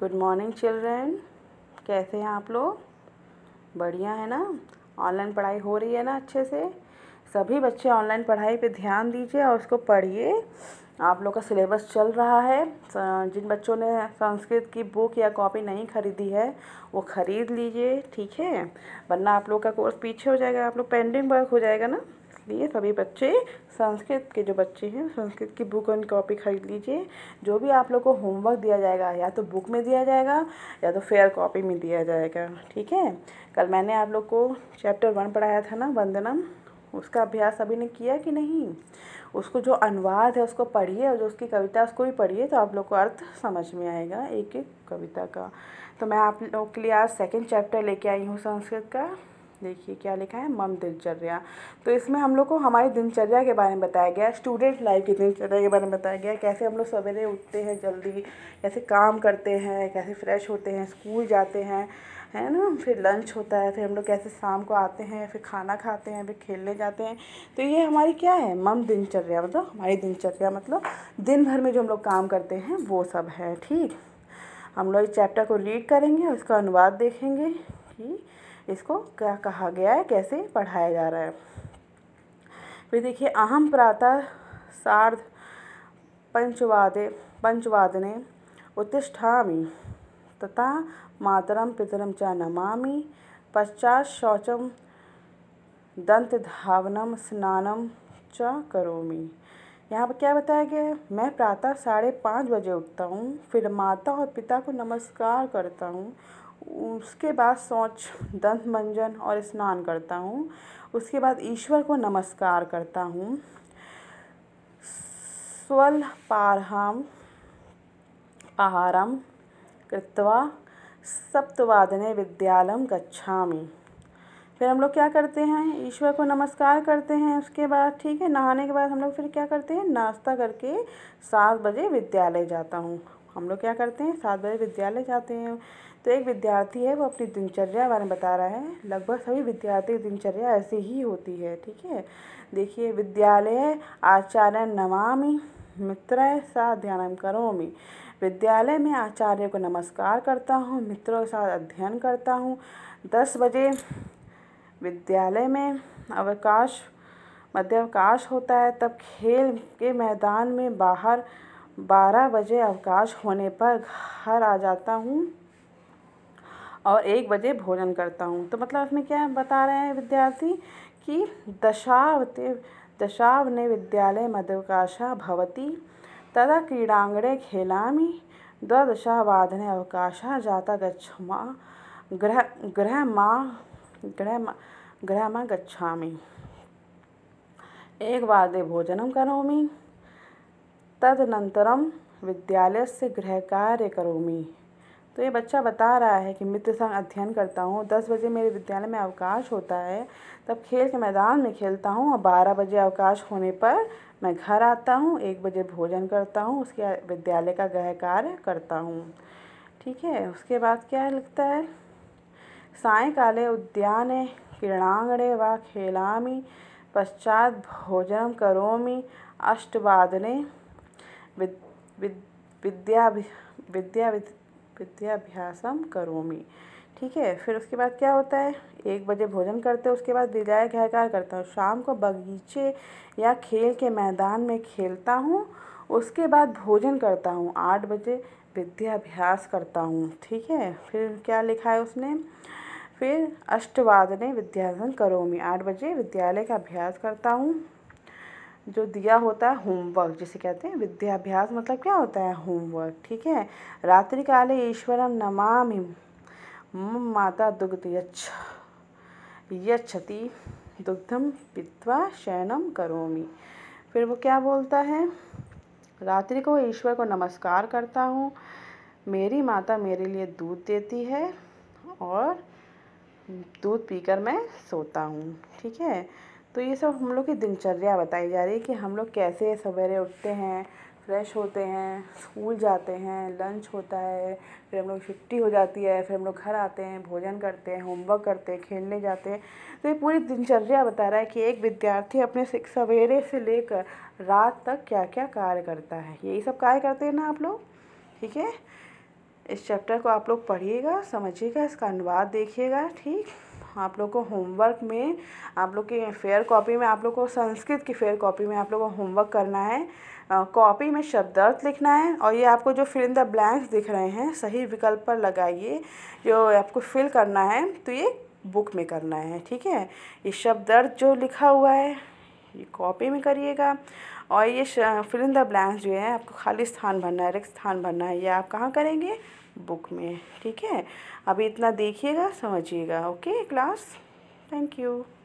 good morning children कैसे हैं आप लोग बढ़िया है ना ऑनलाइन पढ़ाई हो रही है ना अच्छे से सभी बच्चे ऑनलाइन पढ़ाई पे ध्यान दीजिए और उसको पढ़िए आप लोग का सिलेबस चल रहा है जिन बच्चों ने संस्कृत की बुक या कॉपी नहीं खरीदी है वो ख़रीद लीजिए ठीक है वरना आप लोग का कोर्स पीछे हो जाएगा आप लोग पेंडिंग वर्क हो जाएगा ना इसलिए सभी बच्चे संस्कृत के जो बच्चे हैं संस्कृत की बुक एंड कॉपी खरीद लीजिए जो भी आप लोग को होमवर्क दिया जाएगा या तो बुक में दिया जाएगा या तो फेयर कॉपी में दिया जाएगा ठीक है कल मैंने आप लोग को चैप्टर वन पढ़ाया था ना वंदनम उसका अभ्यास सभी ने किया कि नहीं उसको जो अनुवाद है उसको पढ़िए और जो उसकी कविता उसको भी पढ़िए तो आप लोग को अर्थ समझ में आएगा एक एक कविता का तो मैं आप लोग के लिए आज सेकंड चैप्टर लेके आई हूँ संस्कृत का देखिए क्या लिखा है मम दिनचर्या तो इसमें हम लोग को हमारी दिनचर्या के बारे में बताया गया स्टूडेंट लाइफ की दिनचर्या के बारे में बताया गया कैसे हम लोग सवेरे उठते हैं जल्दी कैसे काम करते हैं कैसे फ्रेश होते हैं स्कूल जाते हैं है ना फिर लंच होता है फिर हम लोग कैसे शाम को आते हैं फिर खाना खाते हैं फिर खेलने जाते हैं तो ये हमारी क्या है मम दिनचर्या मतलब हमारी दिनचर्या मतलब दिन भर में जो हम लोग काम करते हैं वो सब है ठीक हम लोग इस चैप्टर को रीड करेंगे और इसका अनुवाद देखेंगे कि इसको क्या कहा गया है कैसे पढ़ाया जा रहा है फिर देखिए अहम प्रातः सार्ध पंचवादे पंचवादने उत्तिष्ठा तथा मातरम पितरम च नमा पश्चात शौचम धावनम स्नानम च करोमी यहाँ पर क्या बताया गया है मैं प्रातः साढ़े पाँच बजे उठता हूँ फिर माता और पिता को नमस्कार करता हूँ उसके बाद शौच दंत मंजन और स्नान करता हूँ उसके बाद ईश्वर को नमस्कार करता हूँ स्वल पारहम आहारम कृतवा सप्तवादने विद्यालम गच्छामी फिर हम लोग क्या करते हैं ईश्वर को नमस्कार करते हैं उसके बाद ठीक है नहाने के बाद हम लोग फिर क्या करते हैं नाश्ता करके सात बजे विद्यालय जाता हूँ हम लोग क्या करते हैं सात बजे विद्यालय जाते हैं तो एक विद्यार्थी है वो अपनी दिनचर्या बारे में बता रहा है लगभग सभी विद्यार्थी की दिनचर्या ऐसी ही होती है ठीक है देखिए विद्यालय आचार्य नमामि मित्र सा ध्यान करोमी विद्यालय में आचार्य को नमस्कार करता हूँ मित्रों के साथ अध्ययन करता हूँ दस बजे विद्यालय में अवकाश मध्यावकाश होता है तब खेल के मैदान में बाहर बारह बजे अवकाश होने पर घर आ जाता हूँ और एक बजे भोजन करता हूँ तो मतलब इसमें क्या बता रहे हैं विद्यार्थी कि दशावते ने विद्यालय मदवकाशा भवती तदा क्रीडांगणे खेलामी द्वादशावादने अवकाश जाता गच्छमा गृह गृह माँ गृह गृहमा एक एकवादे भोजन करोमी तदनंतरम विद्यालय से गृह कार्य करोमी तो ये बच्चा बता रहा है कि मित्र संग अध्ययन करता हूँ दस बजे मेरे विद्यालय में अवकाश होता है तब खेल के मैदान में खेलता हूँ और बारह बजे अवकाश होने पर मैं घर आता हूँ एक बजे भोजन करता हूँ उसके विद्यालय का गृह कार्य करता हूँ ठीक है उसके बाद क्या लगता है सायकाले उद्यान क्रीड़ांगणे व खेलामी पश्चात भोजन करोमी अष्टवादने विद विद्या विद्याभ्यासम करोमी ठीक है फिर उसके बाद क्या होता है एक बजे भोजन करते हैं उसके बाद विद्या गहकार करता हूँ शाम को बगीचे या खेल के मैदान में खेलता हूँ उसके बाद भोजन करता हूँ आठ बजे विद्याभ्यास करता हूँ ठीक है फिर क्या लिखा है उसने फिर अष्टवादने विद्यासन करोमी आठ बजे विद्यालय का अभ्यास करता हूँ जो दिया होता है होमवर्क जिसे कहते हैं विद्याभ्यास मतलब क्या होता है होमवर्क ठीक है रात्रि काले ईश्वरम नमामि मम माता दुग्ध यच्छ यच्छति दुग्धम पीतवा शयनम करोमि फिर वो क्या बोलता है रात्रि को ईश्वर को नमस्कार करता हूँ मेरी माता मेरे लिए दूध देती है और दूध पीकर मैं सोता हूँ ठीक है तो ये सब हम लोग की दिनचर्या बताई जा रही है कि हम लोग कैसे सवेरे उठते हैं फ्रेश होते हैं स्कूल जाते हैं लंच होता है फिर हम लोग छुट्टी हो जाती है फिर हम लोग घर आते हैं भोजन करते हैं होमवर्क करते हैं खेलने जाते हैं तो ये पूरी दिनचर्या बता रहा है कि एक विद्यार्थी अपने सवेरे से लेकर रात तक क्या क्या कार्य करता है यही सब कार्य करते हैं ना आप लोग ठीक है इस चैप्टर को आप लोग पढ़िएगा समझिएगा इसका अनुवाद देखिएगा ठीक आप लोग को होमवर्क में आप लोग की फेयर कॉपी में आप लोग को संस्कृत की फेयर कॉपी में आप लोग को होमवर्क करना है कॉपी में शब्दार्थ लिखना है और ये आपको जो फिल इन द ब्लैंक्स दिख रहे हैं सही विकल्प पर लगाइए जो आपको फिल करना है तो ये बुक में करना है ठीक है ये शब्दार्थ जो लिखा हुआ है ये कॉपी में करिएगा और ये फिल इन द ब्लैंक्स जो है आपको खाली स्थान भरना है रिक्त स्थान भरना है ये आप कहाँ करेंगे बुक में ठीक है अभी इतना देखिएगा समझिएगा ओके क्लास थैंक यू